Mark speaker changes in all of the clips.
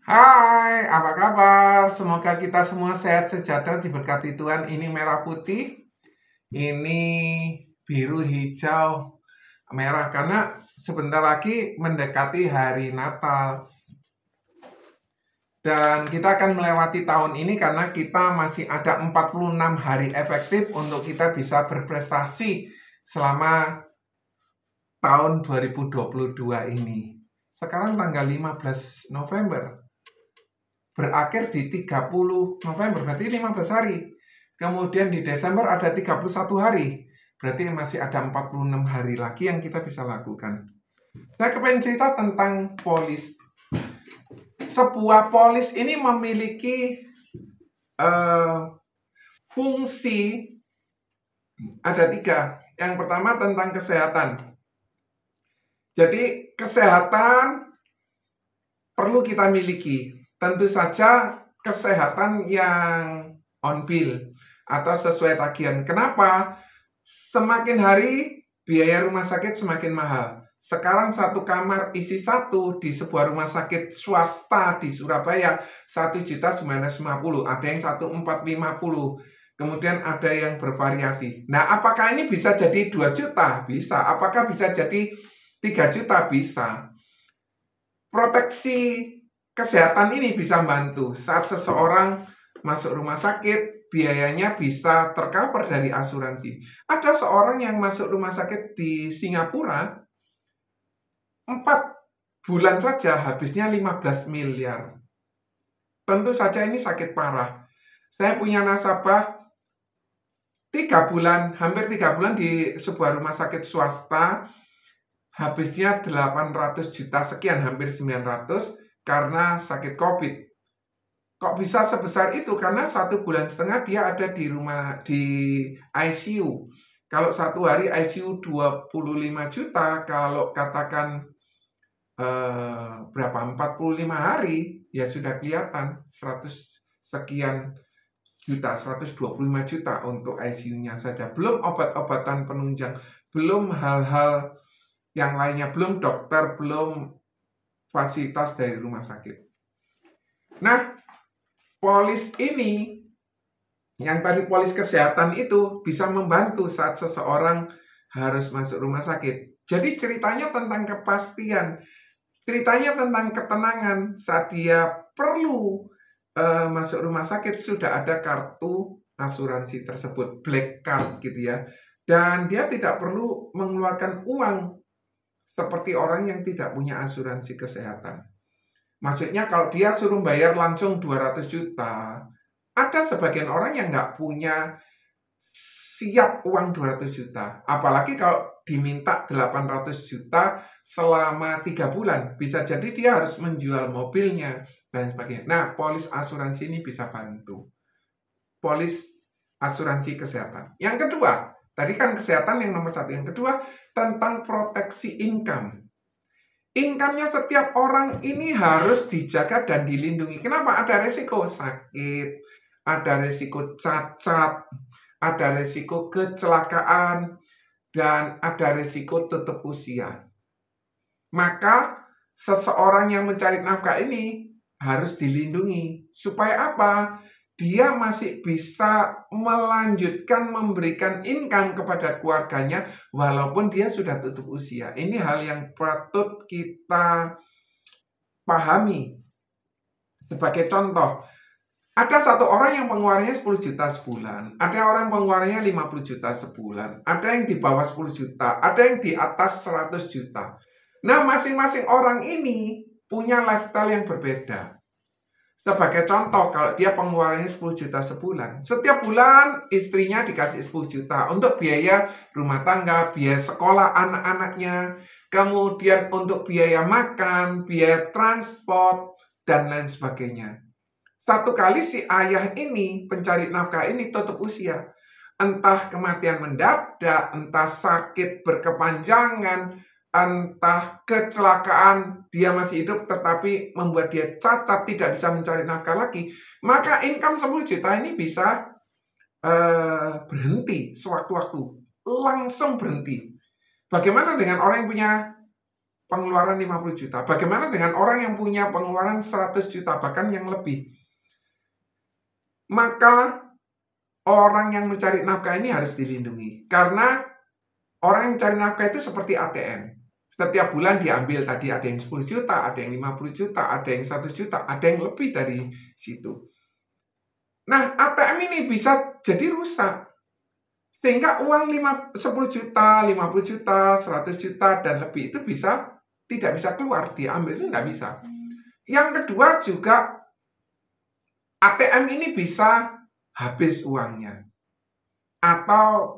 Speaker 1: Hai, apa kabar? Semoga kita semua sehat, sejahtera, diberkati Tuhan. Ini merah putih, ini biru, hijau, merah. Karena sebentar lagi mendekati hari Natal. Dan kita akan melewati tahun ini karena kita masih ada 46 hari efektif untuk kita bisa berprestasi selama tahun 2022 ini. Sekarang tanggal 15 November berakhir di 30 November, berarti 15 hari. Kemudian di Desember ada 31 hari, berarti masih ada 46 hari lagi yang kita bisa lakukan. Saya kepengen cerita tentang polis. Sebuah polis ini memiliki uh, fungsi ada tiga. Yang pertama tentang kesehatan. Jadi kesehatan perlu kita miliki tentu saja kesehatan yang on bill atau sesuai tagihan. Kenapa? Semakin hari biaya rumah sakit semakin mahal. Sekarang satu kamar isi satu di sebuah rumah sakit swasta di Surabaya satu juta sembilan ratus lima puluh ada yang satu empat lima puluh Kemudian ada yang bervariasi. Nah, apakah ini bisa jadi 2 juta? Bisa. Apakah bisa jadi 3 juta? Bisa. Proteksi kesehatan ini bisa membantu saat seseorang masuk rumah sakit biayanya bisa tercover dari asuransi. Ada seorang yang masuk rumah sakit di Singapura 4 bulan saja habisnya 15 miliar. Tentu saja ini sakit parah. Saya punya nasabah tiga bulan, hampir tiga bulan di sebuah rumah sakit swasta habisnya 800 juta sekian, hampir 900 karena sakit COVID. Kok bisa sebesar itu? Karena satu bulan setengah dia ada di rumah di ICU. Kalau satu hari ICU 25 juta, kalau katakan eh, berapa 45 hari, ya sudah kelihatan 100 sekian juta, 125 juta untuk ICU-nya saja. Belum obat-obatan penunjang, belum hal-hal yang lainnya, belum dokter, belum fasilitas dari rumah sakit. Nah, polis ini yang tadi polis kesehatan itu bisa membantu saat seseorang harus masuk rumah sakit. Jadi ceritanya tentang kepastian, ceritanya tentang ketenangan saat dia perlu e, masuk rumah sakit sudah ada kartu asuransi tersebut, black card gitu ya. Dan dia tidak perlu mengeluarkan uang seperti orang yang tidak punya asuransi kesehatan. Maksudnya kalau dia suruh bayar langsung 200 juta, ada sebagian orang yang nggak punya siap uang 200 juta. Apalagi kalau diminta 800 juta selama tiga bulan. Bisa jadi dia harus menjual mobilnya dan sebagainya. Nah, polis asuransi ini bisa bantu. Polis asuransi kesehatan. Yang kedua, Tadi kan kesehatan yang nomor satu. Yang kedua, tentang proteksi income. Income-nya setiap orang ini harus dijaga dan dilindungi. Kenapa? Ada resiko sakit, ada resiko cacat, ada resiko kecelakaan, dan ada resiko tutup usia. Maka seseorang yang mencari nafkah ini harus dilindungi. Supaya apa? dia masih bisa melanjutkan memberikan income kepada keluarganya walaupun dia sudah tutup usia. Ini hal yang patut kita pahami. Sebagai contoh, ada satu orang yang pengeluarannya 10 juta sebulan, ada orang pengeluarannya 50 juta sebulan, ada yang di bawah 10 juta, ada yang di atas 100 juta. Nah, masing-masing orang ini punya lifestyle yang berbeda sebagai contoh, kalau dia pengeluarannya 10 juta sebulan, setiap bulan istrinya dikasih 10 juta untuk biaya rumah tangga, biaya sekolah anak-anaknya, kemudian untuk biaya makan, biaya transport, dan lain sebagainya. Satu kali si ayah ini, pencari nafkah ini tutup usia. Entah kematian mendadak, entah sakit berkepanjangan, entah kecelakaan dia masih hidup tetapi membuat dia cacat tidak bisa mencari nafkah lagi, maka income 10 juta ini bisa uh, berhenti sewaktu-waktu, langsung berhenti. Bagaimana dengan orang yang punya pengeluaran 50 juta? Bagaimana dengan orang yang punya pengeluaran 100 juta bahkan yang lebih? Maka orang yang mencari nafkah ini harus dilindungi karena orang yang mencari nafkah itu seperti ATM setiap bulan diambil tadi ada yang 10 juta, ada yang 50 juta, ada yang satu juta, ada yang lebih dari situ. Nah, ATM ini bisa jadi rusak. Sehingga uang 5, 10 juta, 50 juta, 100 juta, dan lebih itu bisa tidak bisa keluar, diambil itu tidak bisa. Hmm. Yang kedua juga ATM ini bisa habis uangnya. Atau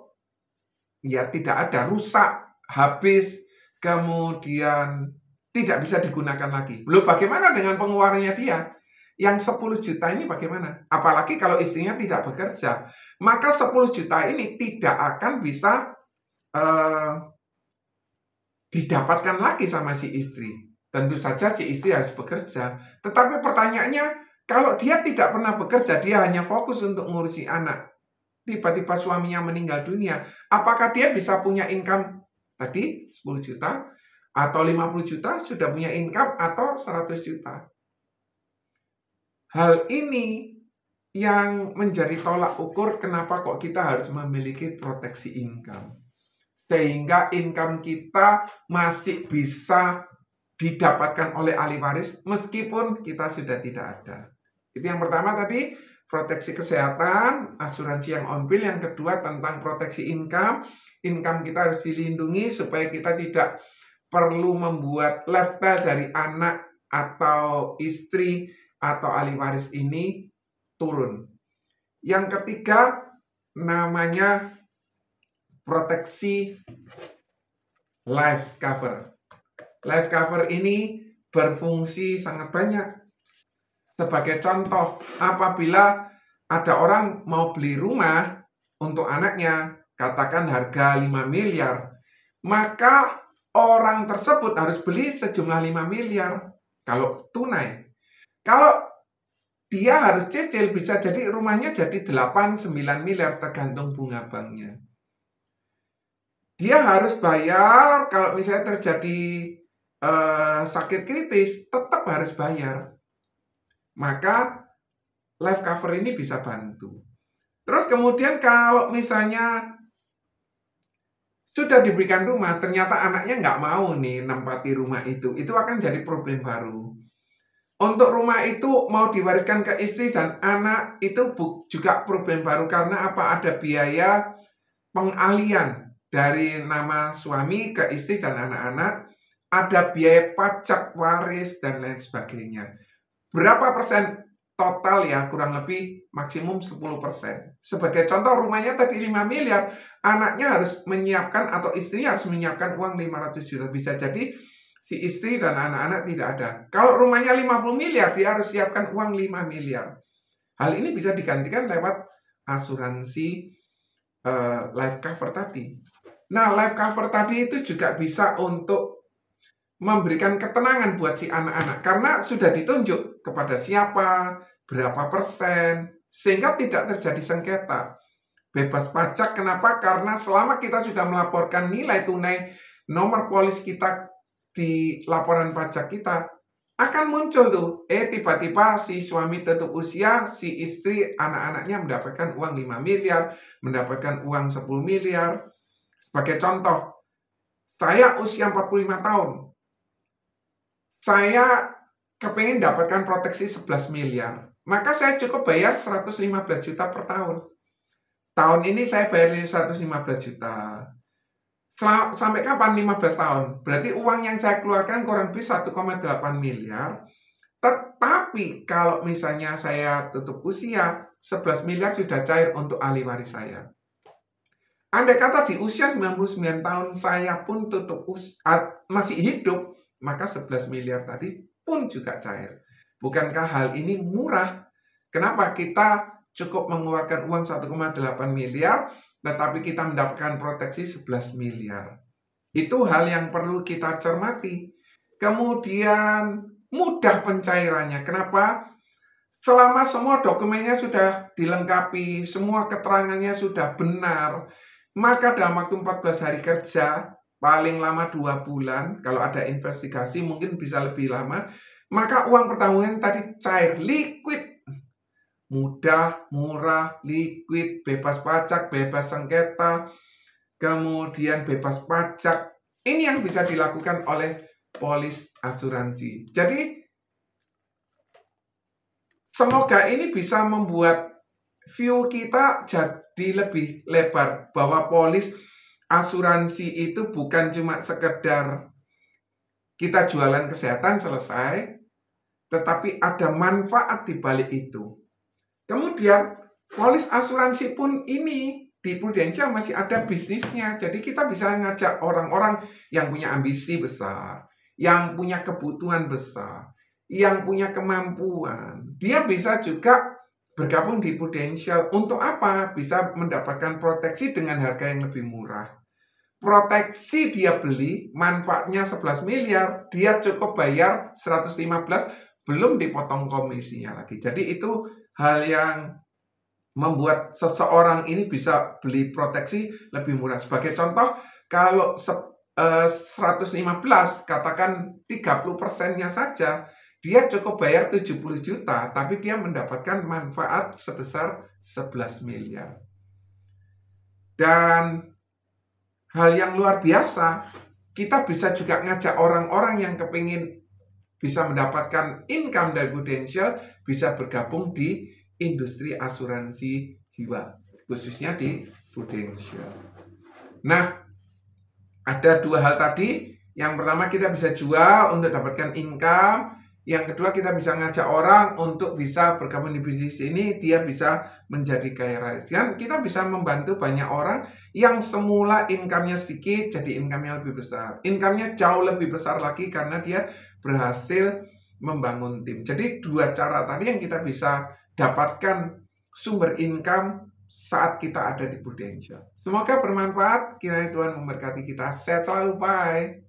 Speaker 1: ya tidak ada, rusak, habis, kemudian tidak bisa digunakan lagi. Lalu bagaimana dengan pengeluarannya dia? Yang 10 juta ini bagaimana? Apalagi kalau istrinya tidak bekerja. Maka 10 juta ini tidak akan bisa uh, didapatkan lagi sama si istri. Tentu saja si istri harus bekerja. Tetapi pertanyaannya, kalau dia tidak pernah bekerja, dia hanya fokus untuk ngurusi anak. Tiba-tiba suaminya meninggal dunia. Apakah dia bisa punya income tadi 10 juta atau 50 juta sudah punya income atau 100 juta. Hal ini yang menjadi tolak ukur kenapa kok kita harus memiliki proteksi income. Sehingga income kita masih bisa didapatkan oleh ahli waris meskipun kita sudah tidak ada. Itu yang pertama tadi, proteksi kesehatan, asuransi yang on bill, yang kedua tentang proteksi income. Income kita harus dilindungi supaya kita tidak perlu membuat lifestyle dari anak atau istri atau ahli waris ini turun. Yang ketiga namanya proteksi life cover. Life cover ini berfungsi sangat banyak sebagai contoh, apabila ada orang mau beli rumah untuk anaknya, katakan harga 5 miliar, maka orang tersebut harus beli sejumlah 5 miliar kalau tunai. Kalau dia harus cicil, bisa jadi rumahnya jadi 8-9 miliar tergantung bunga banknya. Dia harus bayar kalau misalnya terjadi uh, sakit kritis, tetap harus bayar. Maka life cover ini bisa bantu. Terus kemudian kalau misalnya sudah diberikan rumah, ternyata anaknya nggak mau nih nempati rumah itu, itu akan jadi problem baru. Untuk rumah itu mau diwariskan ke istri dan anak itu juga problem baru karena apa ada biaya pengalian dari nama suami ke istri dan anak-anak, ada biaya pajak waris dan lain sebagainya berapa persen total ya kurang lebih maksimum 10%. Sebagai contoh rumahnya tadi 5 miliar, anaknya harus menyiapkan atau istrinya harus menyiapkan uang 500 juta. Bisa jadi si istri dan anak-anak tidak ada. Kalau rumahnya 50 miliar, dia harus siapkan uang 5 miliar. Hal ini bisa digantikan lewat asuransi uh, life cover tadi. Nah, life cover tadi itu juga bisa untuk memberikan ketenangan buat si anak-anak karena sudah ditunjuk kepada siapa, berapa persen, sehingga tidak terjadi sengketa. Bebas pajak kenapa? Karena selama kita sudah melaporkan nilai tunai nomor polis kita di laporan pajak kita akan muncul tuh, eh tiba-tiba si suami tutup usia, si istri, anak-anaknya mendapatkan uang 5 miliar, mendapatkan uang 10 miliar. Sebagai contoh, saya usia 45 tahun, saya kepengen dapatkan proteksi 11 miliar, maka saya cukup bayar 115 juta per tahun. Tahun ini saya bayar 115 juta. sampai kapan 15 tahun? Berarti uang yang saya keluarkan kurang lebih 1,8 miliar. Tetapi kalau misalnya saya tutup usia, 11 miliar sudah cair untuk ahli waris saya. anda kata di usia 99 tahun saya pun tutup usia, masih hidup, maka 11 miliar tadi pun juga cair. Bukankah hal ini murah? Kenapa kita cukup mengeluarkan uang 1,8 miliar, tetapi kita mendapatkan proteksi 11 miliar? Itu hal yang perlu kita cermati. Kemudian mudah pencairannya. Kenapa? Selama semua dokumennya sudah dilengkapi, semua keterangannya sudah benar, maka dalam waktu 14 hari kerja paling lama dua bulan, kalau ada investigasi mungkin bisa lebih lama, maka uang pertanggungan tadi cair, liquid. Mudah, murah, liquid, bebas pajak, bebas sengketa, kemudian bebas pajak. Ini yang bisa dilakukan oleh polis asuransi. Jadi, semoga ini bisa membuat view kita jadi lebih lebar bahwa polis asuransi itu bukan cuma sekedar kita jualan kesehatan selesai, tetapi ada manfaat di balik itu. Kemudian polis asuransi pun ini di Prudential masih ada bisnisnya. Jadi kita bisa ngajak orang-orang yang punya ambisi besar, yang punya kebutuhan besar, yang punya kemampuan. Dia bisa juga bergabung di Prudential. Untuk apa? Bisa mendapatkan proteksi dengan harga yang lebih murah proteksi dia beli manfaatnya 11 miliar, dia cukup bayar 115 belum dipotong komisinya lagi. Jadi itu hal yang membuat seseorang ini bisa beli proteksi lebih murah. Sebagai contoh, kalau 115 eh, katakan 30 persennya saja, dia cukup bayar 70 juta, tapi dia mendapatkan manfaat sebesar 11 miliar. Dan hal yang luar biasa. Kita bisa juga ngajak orang-orang yang kepingin bisa mendapatkan income dari Prudential bisa bergabung di industri asuransi jiwa, khususnya di Prudential. Nah, ada dua hal tadi. Yang pertama kita bisa jual untuk dapatkan income, yang kedua kita bisa ngajak orang untuk bisa bergabung di bisnis ini, dia bisa menjadi kaya raya. Dan kita bisa membantu banyak orang yang semula income-nya sedikit jadi income-nya lebih besar. Income-nya jauh lebih besar lagi karena dia berhasil membangun tim. Jadi dua cara tadi yang kita bisa dapatkan sumber income saat kita ada di Prudential. Semoga bermanfaat. Kiranya Tuhan memberkati kita. Sehat selalu. Bye.